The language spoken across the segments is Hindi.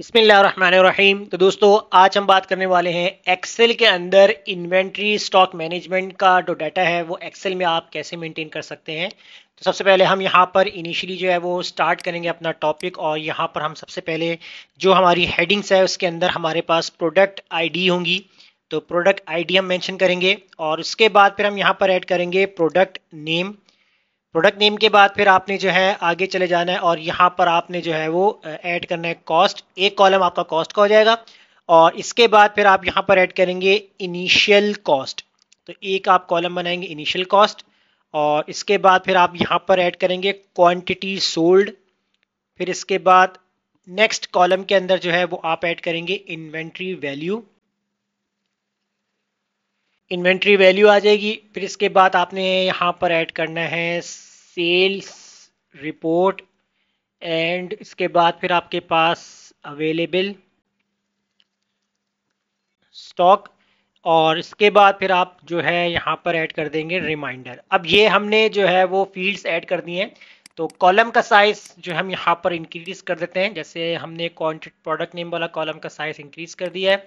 बिस्मिल्लाम तो दोस्तों आज हम बात करने वाले हैं एक्सेल के अंदर इन्वेंट्री स्टॉक मैनेजमेंट का जो डाटा है वो एक्सेल में आप कैसे मेंटेन कर सकते हैं तो सबसे पहले हम यहाँ पर इनिशियली जो है वो स्टार्ट करेंगे अपना टॉपिक और यहाँ पर हम सबसे पहले जो हमारी हेडिंग्स है उसके अंदर हमारे पास प्रोडक्ट डी होंगी तो प्रोडक्ट डी हम मैंशन करेंगे और उसके बाद फिर हम यहाँ पर ऐड करेंगे प्रोडक्ट नेम प्रोडक्ट नेम के बाद फिर आपने जो है आगे चले जाना है और यहाँ पर आपने जो है वो ऐड करना है कॉस्ट एक कॉलम आपका कॉस्ट का हो जाएगा और इसके बाद फिर आप यहाँ पर ऐड करेंगे इनिशियल कॉस्ट तो एक आप कॉलम बनाएंगे इनिशियल कॉस्ट और इसके बाद फिर आप यहाँ पर ऐड करेंगे क्वांटिटी सोल्ड फिर इसके बाद नेक्स्ट कॉलम के अंदर जो है वो आप ऐड करेंगे इन्वेंट्री वैल्यू इन्वेंट्री वैल्यू आ जाएगी फिर इसके बाद आपने यहाँ पर ऐड करना है सेल्स रिपोर्ट एंड इसके बाद फिर आपके पास अवेलेबल स्टॉक और इसके बाद फिर आप जो है यहाँ पर ऐड कर देंगे रिमाइंडर अब ये हमने जो है वो फील्ड्स ऐड कर दिए हैं तो कॉलम का साइज जो हम यहाँ पर इंक्रीज कर देते हैं जैसे हमने कॉन्ट्रेक्ट प्रोडक्ट नेम वाला कॉलम का साइज इंक्रीज कर दिया है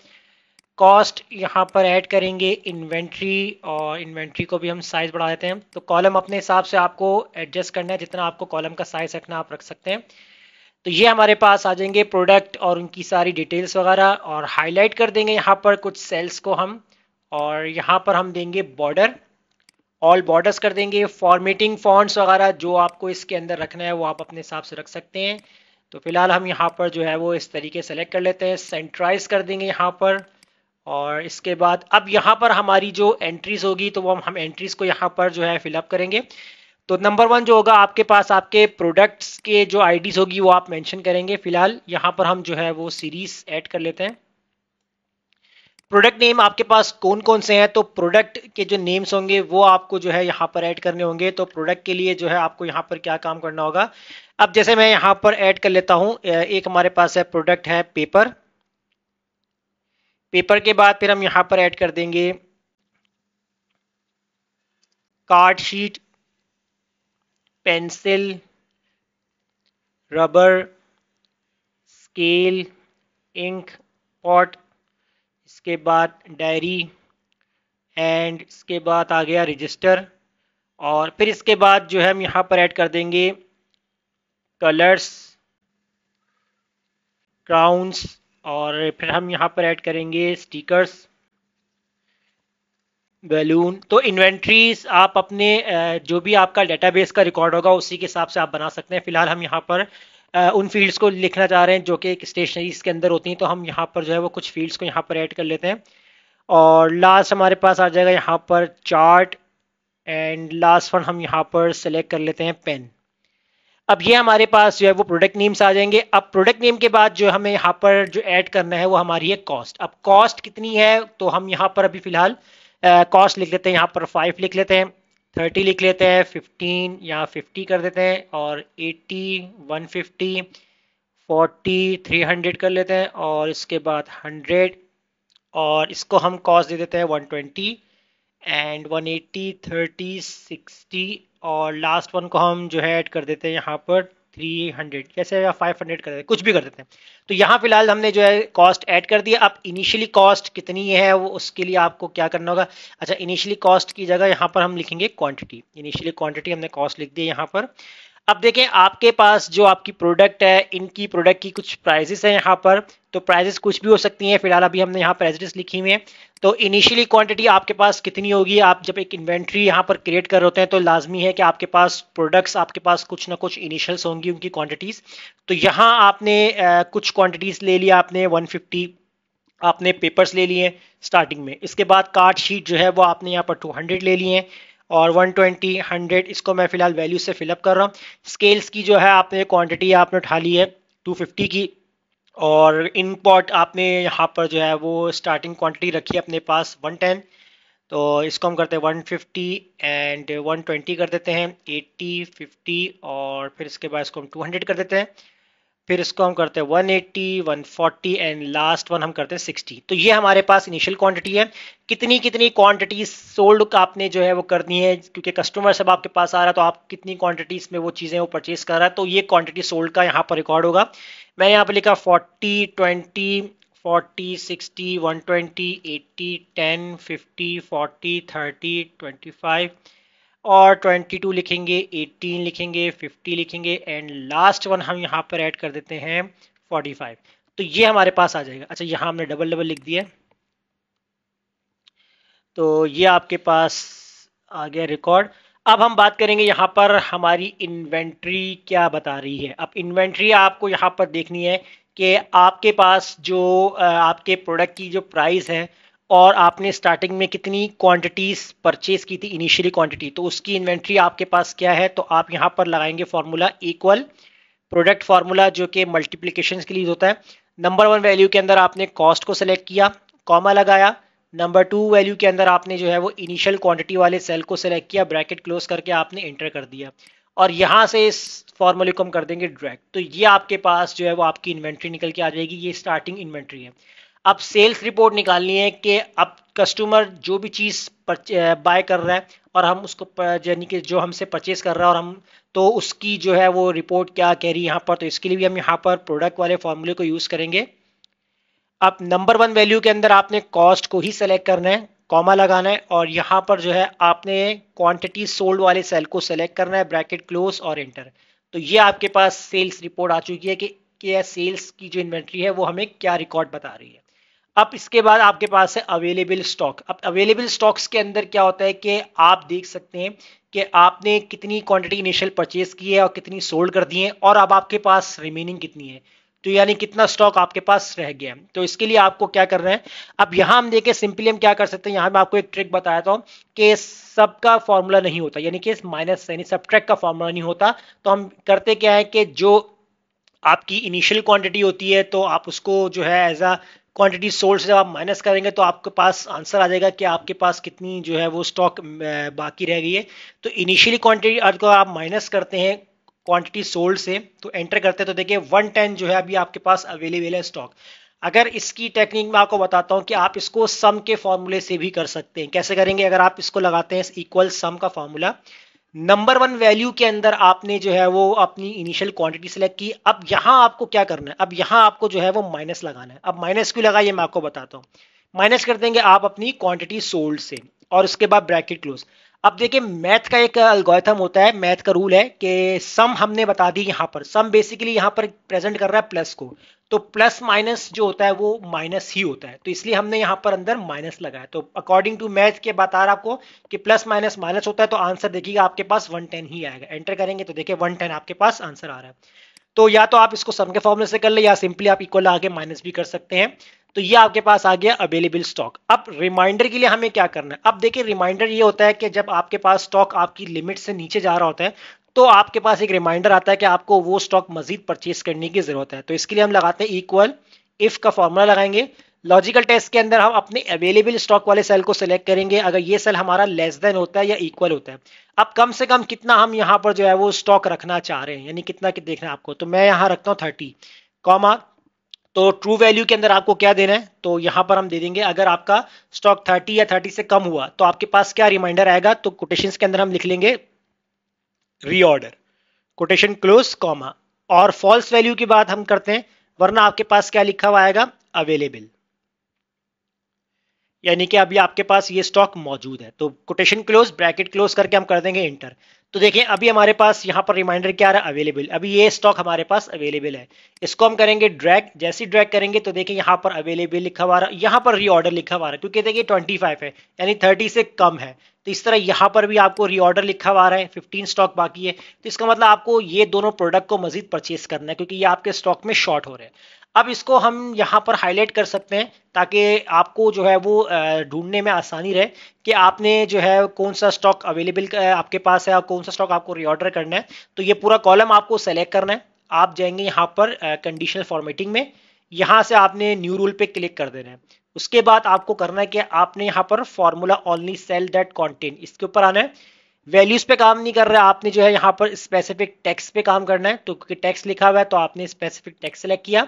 कॉस्ट यहाँ पर ऐड करेंगे इन्वेंट्री और इन्वेंट्री को भी हम साइज़ बढ़ा देते हैं तो कॉलम अपने हिसाब से आपको एडजस्ट करना है जितना आपको कॉलम का साइज़ रखना आप रख सकते हैं तो ये हमारे पास आ जाएंगे प्रोडक्ट और उनकी सारी डिटेल्स वगैरह और हाईलाइट कर देंगे यहाँ पर कुछ सेल्स को हम और यहाँ पर हम देंगे बॉर्डर ऑल बॉर्डर्स कर देंगे फॉर्मेटिंग फॉन्ट्स वगैरह जो आपको इसके अंदर रखना है वो आप अपने हिसाब से रख सकते हैं तो फिलहाल हम यहाँ पर जो है वो इस तरीके सेलेक्ट कर लेते हैं सेंट्राइज कर देंगे यहाँ पर और इसके बाद अब यहाँ पर हमारी जो एंट्रीज होगी तो वो हम एंट्रीज को यहाँ पर जो है फिलअप करेंगे तो नंबर वन जो होगा आपके पास आपके प्रोडक्ट्स के जो आईडीज होगी वो आप मेंशन करेंगे फिलहाल यहाँ पर हम जो है वो सीरीज ऐड कर लेते हैं प्रोडक्ट नेम आपके पास कौन कौन से हैं तो प्रोडक्ट के जो नेम्स होंगे वो आपको जो है यहाँ पर ऐड करने होंगे तो प्रोडक्ट के लिए जो है आपको यहाँ पर क्या काम करना होगा अब जैसे मैं यहाँ पर ऐड कर लेता हूँ एक हमारे पास है प्रोडक्ट है पेपर पेपर के बाद फिर हम यहाँ पर ऐड कर देंगे card sheet pencil rubber scale ink pot इसके बाद डायरी एंड इसके बाद आ गया रजिस्टर और फिर इसके बाद जो है हम यहाँ पर ऐड कर देंगे कलर्स क्राउन्स और फिर हम यहाँ पर ऐड करेंगे स्टिकर्स बैलून तो इन्वेंट्रीज आप अपने जो भी आपका डेटाबेस का रिकॉर्ड होगा उसी के हिसाब से आप बना सकते हैं फिलहाल हम यहाँ पर उन फील्ड्स को लिखना चाह रहे हैं जो कि एक स्टेशनरीज के अंदर होती हैं तो हम यहाँ पर जो है वो कुछ फील्ड्स को यहाँ पर ऐड कर लेते हैं और लास्ट हमारे पास आ जाएगा यहाँ पर चार्ट एंड लास्ट वन हम यहाँ पर सेलेक्ट कर लेते हैं पेन अब ये हमारे पास जो है वो प्रोडक्ट नेम्स आ जाएंगे अब प्रोडक्ट नेम के बाद जो हमें यहाँ पर जो ऐड करना है वो हमारी है कॉस्ट अब कॉस्ट कितनी है तो हम यहाँ पर अभी फिलहाल कॉस्ट लिख लेते हैं यहाँ पर फाइव लिख लेते हैं थर्टी लिख लेते हैं फिफ्टीन यहाँ फिफ्टी कर देते हैं और eighty one fifty forty three hundred कर लेते हैं और इसके बाद हंड्रेड और इसको हम कॉस्ट दे देते हैं one twenty and one eighty thirty sixty और लास्ट वन को हम जो है ऐड कर देते हैं यहाँ पर थ्री हंड्रेड कैसे या फाइव हंड्रेड कर देते हैं कुछ भी कर देते हैं तो यहाँ फिलहाल हमने जो है कॉस्ट ऐड कर दिया अब इनिशियली कॉस्ट कितनी है वो उसके लिए आपको क्या करना होगा अच्छा इनिशियली कॉस्ट की जगह यहाँ पर हम लिखेंगे क्वांटिटी इनिशियली क्वांटिटी हमने कॉस्ट लिख दी यहाँ पर अब देखें आपके पास जो आपकी प्रोडक्ट है इनकी प्रोडक्ट की कुछ प्राइजेस हैं यहाँ पर तो प्राइजेस कुछ भी हो सकती हैं फिलहाल अभी हमने यहाँ प्राइजेस लिखी हुई हैं तो इनिशियली क्वांटिटी आपके पास कितनी होगी आप जब एक इन्वेंट्री यहाँ पर क्रिएट कर होते हैं तो लाजमी है कि आपके पास प्रोडक्ट्स आपके पास कुछ ना कुछ इनिशियल्स होंगी उनकी क्वांटिटीज़ तो यहाँ आपने आ, कुछ क्वांटिटीज़ ले लिया आपने वन आपने पेपर्स ले लिए स्टार्टिंग में इसके बाद कार्ड शीट जो है वो आपने यहाँ पर टू ले लिए हैं और 120 100 इसको मैं फिलहाल वैल्यू से फिलअप कर रहा हूँ स्केल्स की जो है आपने क्वांटिटी आपने उठा ली है 250 की और इनपुट आपने यहाँ पर जो है वो स्टार्टिंग क्वांटिटी रखी है अपने पास 110 तो इसको हम करते हैं 150 एंड 120 कर देते हैं 80 50 और फिर इसके बाद इसको हम टू कर देते हैं फिर इसको हम करते हैं 180, 140 एंड लास्ट वन हम करते हैं 60 तो ये हमारे पास इनिशियल क्वांटिटी है कितनी कितनी क्वांटिटी सोल्ड आपने जो है वो करनी है क्योंकि कस्टमर सब आपके पास आ रहा है तो आप कितनी क्वांटिटीज में वो चीज़ें वो परचेज कर रहा है तो ये क्वांटिटी सोल्ड का यहाँ पर रिकॉर्ड होगा मैंने यहाँ पर लिखा फोर्टी ट्वेंटी 40, 60, 120, 80, 10, 50, 40, 30, 25, और 22 लिखेंगे 18 लिखेंगे 50 लिखेंगे एंड लास्ट वन हम यहाँ पर ऐड कर देते हैं 45 तो ये हमारे पास आ जाएगा अच्छा यहाँ हमने डबल डबल लिख दिया तो ये आपके पास आ गया रिकॉर्ड अब हम बात करेंगे यहाँ पर हमारी इन्वेंट्री क्या बता रही है अब इन्वेंट्री आपको यहाँ पर देखनी है कि आपके पास जो आपके प्रोडक्ट की जो प्राइस है और आपने स्टार्टिंग में कितनी क्वांटिटीज परचेज की थी इनिशियली क्वांटिटी तो उसकी इन्वेंट्री आपके पास क्या है तो आप यहाँ पर लगाएंगे फॉर्मूला इक्वल प्रोडक्ट फार्मूला जो कि मल्टीप्लीकेशन के लिए होता है नंबर वन वैल्यू के अंदर आपने कॉस्ट को सिलेक्ट किया कॉमा लगाया नंबर टू वैल्यू के अंदर आपने जो है वो इनिशियल क्वांटिटी वाले सेल को सिलेक्ट किया ब्रैकेट क्लोज करके आपने एंटर कर दिया और यहाँ से इस फॉर्मूले को हम कर देंगे ड्रैग तो ये आपके पास जो है वो आपकी इन्वेंट्री निकल के आ जाएगी ये स्टार्टिंग इन्वेंट्री है अब सेल्स रिपोर्ट निकालनी है कि अब कस्टमर जो भी चीज़ बाय कर रहा है और हम उसको यानी कि जो हमसे परचेज कर रहा है और हम तो उसकी जो है वो रिपोर्ट क्या कह रही है यहाँ पर तो इसके लिए भी हम यहाँ पर प्रोडक्ट वाले फॉर्मूले को यूज़ करेंगे अब नंबर वन वैल्यू के अंदर आपने कॉस्ट को ही सेलेक्ट करना है कॉमा लगाना है और यहाँ पर जो है आपने क्वांटिटी सोल्ड वाले सेल को सेलेक्ट करना है ब्रैकेट क्लोज और इंटर तो ये आपके पास सेल्स रिपोर्ट आ चुकी है कि क्या सेल्स की जो इन्वेंट्री है वो हमें क्या रिकॉर्ड बता रही है अब इसके बाद आपके पास है अवेलेबल स्टॉक अब अवेलेबल स्टॉक्स के अंदर क्या होता है कि आप देख सकते हैं कि आपने कितनी क्वांटिटी इनिशियल परचेज की है और कितनी सोल्ड कर दी है और अब आपके पास रिमेनिंग कितनी है तो यानी कितना स्टॉक आपके पास रह गया है तो इसके लिए आपको क्या करना है अब यहां हम देखें सिंपली हम क्या कर सकते हैं यहां मैं आपको एक ट्रिक बताया था कि सबका फॉर्मूला नहीं होता यानी कि माइनस यानी सब का फॉर्मूला नहीं होता तो हम करते क्या है कि जो आपकी इनिशियल क्वांटिटी होती है तो आप उसको जो है एज अ क्वांटिटी सोल्ड से जब आप माइनस करेंगे तो आपके पास आंसर आ जाएगा कि आपके पास कितनी जो है वो स्टॉक बाकी रह गई है तो इनिशियली क्वांटिटी अगर तो आप माइनस करते हैं क्वांटिटी सोल्ड से तो एंटर करते हैं तो देखिए वन टेन जो है अभी आपके पास अवेलेबल है स्टॉक अगर इसकी टेक्निक मैं आपको बताता हूं कि आप इसको सम के फॉर्मूले से भी कर सकते हैं कैसे करेंगे अगर आप इसको लगाते हैं इक्वल सम का फॉर्मूला नंबर वन वैल्यू के अंदर आपने जो है वो अपनी इनिशियल क्वांटिटी सेलेक्ट की अब यहां आपको क्या करना है अब यहां आपको जो है वो माइनस लगाना है अब माइनस क्यों लगा ये मैं आपको बताता हूं माइनस कर देंगे आप अपनी क्वांटिटी सोल्ड से और उसके बाद ब्रैकेट क्लोज अब देखिए मैथ का एक अल्गोथम uh, होता है मैथ का रूल है कि सम हमने बता दी यहाँ पर सम बेसिकली यहाँ पर प्रेजेंट कर रहा है प्लस को तो प्लस माइनस जो होता है वो माइनस ही होता है तो इसलिए हमने यहाँ पर अंदर माइनस लगाया तो अकॉर्डिंग टू मैथ के बता रहा आपको कि प्लस माइनस माइनस होता है तो आंसर देखिएगा आपके पास वन टेन ही आएगा एंटर करेंगे तो देखिए वन टेन आपके पास आंसर आ रहा है तो या तो आप इसको सम के फॉर्मूले से कर ले या सिंपली आप इक्वल आगे माइनस भी कर सकते हैं तो ये आपके पास आ गया अवेलेबल स्टॉक अब रिमाइंडर के लिए हमें क्या करना है अब देखिए रिमाइंडर ये होता है कि जब आपके पास स्टॉक आपकी लिमिट से नीचे जा रहा होता है तो आपके पास एक रिमाइंडर आता है कि आपको वो स्टॉक मजीद परचेज करने की जरूरत है तो इसके लिए हम लगाते हैं इक्वल इफ का फॉर्मूला लगाएंगे लॉजिकल टेस्ट के अंदर हम अपने अवेलेबल स्टॉक वाले सेल को सिलेक्ट करेंगे अगर ये सेल हमारा लेस देन होता है या इक्वल होता है अब कम से कम कितना हम यहाँ पर जो है वो स्टॉक रखना चाह रहे हैं यानी कितना कि देखना आपको तो मैं यहाँ रखता हूँ थर्टी कॉमा तो ट्रू वैल्यू के अंदर आपको क्या देना है तो यहां पर हम दे देंगे अगर आपका स्टॉक 30 या 30 से कम हुआ तो आपके पास क्या रिमाइंडर आएगा तो कोटेशन के अंदर हम लिख लेंगे रीऑर्डर कोटेशन क्लोज कॉमा और फॉल्स वैल्यू की बात हम करते हैं वरना आपके पास क्या लिखा हुआ आएगा अवेलेबल यानी कि अभी आपके पास ये स्टॉक मौजूद है तो कोटेशन क्लोज ब्रैकेट क्लोज करके हम कर देंगे इंटर तो देखिए अभी हमारे पास यहाँ पर रिमाइंडर क्या रहा है अवेलेबल अभी ये स्टॉक हमारे पास अवेलेबल है इसको हम करेंगे ड्रैग जैसे ड्रैग करेंगे तो देखिए यहाँ पर अवेलेबल लिखा हुआ रहा यहाँ पर रीऑर्डर लिखा हुआ रहा क्योंकि देखिए 25 है यानी 30 से कम है तो इस तरह यहाँ पर भी आपको रीऑर्डर लिखा हुआ रहा है फिफ्टीन स्टॉक बाकी है तो इसका मतलब आपको ये दोनों प्रोडक्ट को मजीद परचेस करना है क्योंकि ये आपके स्टॉक में शॉर्ट हो रहे हैं अब इसको हम यहाँ पर हाईलाइट कर सकते हैं ताकि आपको जो है वो ढूंढने में आसानी रहे कि आपने जो है कौन सा स्टॉक अवेलेबल आपके पास है और कौन सा स्टॉक आपको रिओर्डर करना है तो ये पूरा कॉलम आपको सेलेक्ट करना है आप जाएंगे यहाँ पर कंडीशनल फॉर्मेटिंग में यहाँ से आपने न्यू रूल पे क्लिक कर देना है उसके बाद आपको करना है कि आपने यहाँ पर formula only cell that content इसके ऊपर आना है वैल्यूज पे काम नहीं कर रहा आपने जो है यहाँ पर स्पेसिफिक टैक्स पे काम करना है तो क्योंकि टैक्स लिखा हुआ है तो आपने स्पेसिफिक टैक्स सेलेक्ट किया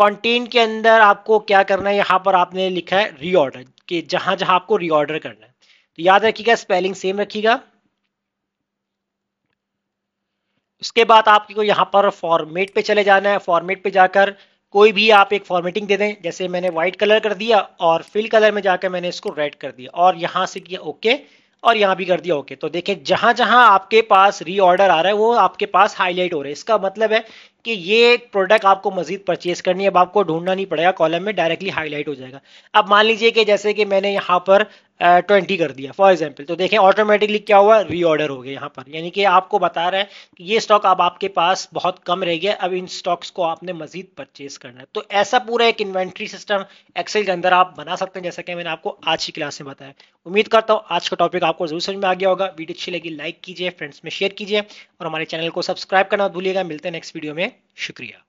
कंटेंट के अंदर आपको क्या करना है यहाँ पर आपने लिखा है रीऑर्डर कि जहां जहां आपको रीऑर्डर करना है तो याद रखिएगा स्पेलिंग सेम रखिएगा उसके बाद आपको यहाँ पर फॉर्मेट पे चले जाना है फॉर्मेट पे जाकर कोई भी आप एक फॉर्मेटिंग दे दें जैसे मैंने व्हाइट कलर कर दिया और फिल कलर में जाकर मैंने इसको रेड कर दिया और यहाँ से किया ओके और यहाँ भी कर दिया ओके तो देखें जहां जहां आपके पास रीऑर्डर आ रहा है वो आपके पास हाईलाइट हो रहा है इसका मतलब है कि ये प्रोडक्ट आपको मजीद परचेज करनी है अब आपको ढूंढना नहीं पड़ेगा कॉलम में डायरेक्टली हाईलाइट हो जाएगा अब मान लीजिए कि जैसे कि मैंने यहाँ पर ट्वेंटी कर दिया फॉर एग्जाम्पल तो देखें ऑटोमेटिकली क्या हुआ रीऑर्डर हो गया यहाँ पर यानी कि आपको बता रहा है कि ये स्टॉक अब आपके पास बहुत कम रह गया अब इन स्टॉक्स को आपने मजीद परचेज करना है तो ऐसा पूरा एक इन्वेंट्री सिस्टम एक्सेल के अंदर आप बना सकते हैं जैसा कि मैंने आपको आज की क्लास में बताया उम्मीद करता हूँ आज का टॉपिक आपको जरूर समझ में आ गया होगा वीडियो अच्छी लगी लाइक कीजिए फ्रेंड्स में शेयर कीजिए और हमारे चैनल को सब्सक्राइब करना भूलिएगा मिलते हैं नेक्स्ट वीडियो में शुक्रिया